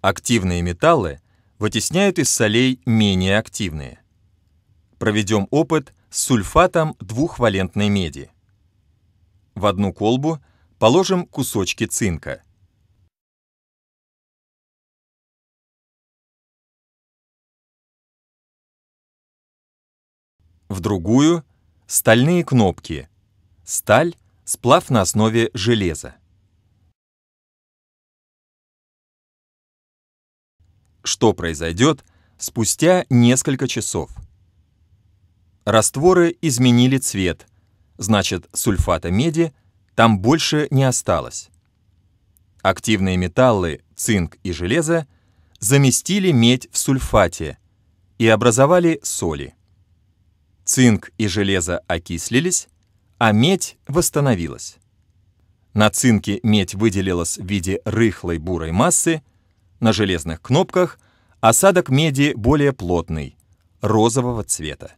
Активные металлы вытесняют из солей менее активные. Проведем опыт с сульфатом двухвалентной меди. В одну колбу положим кусочки цинка. В другую – стальные кнопки. Сталь – сплав на основе железа. что произойдет спустя несколько часов. Растворы изменили цвет, значит сульфата меди там больше не осталось. Активные металлы, цинк и железо заместили медь в сульфате и образовали соли. Цинк и железо окислились, а медь восстановилась. На цинке медь выделилась в виде рыхлой бурой массы, на железных кнопках, осадок меди более плотный, розового цвета.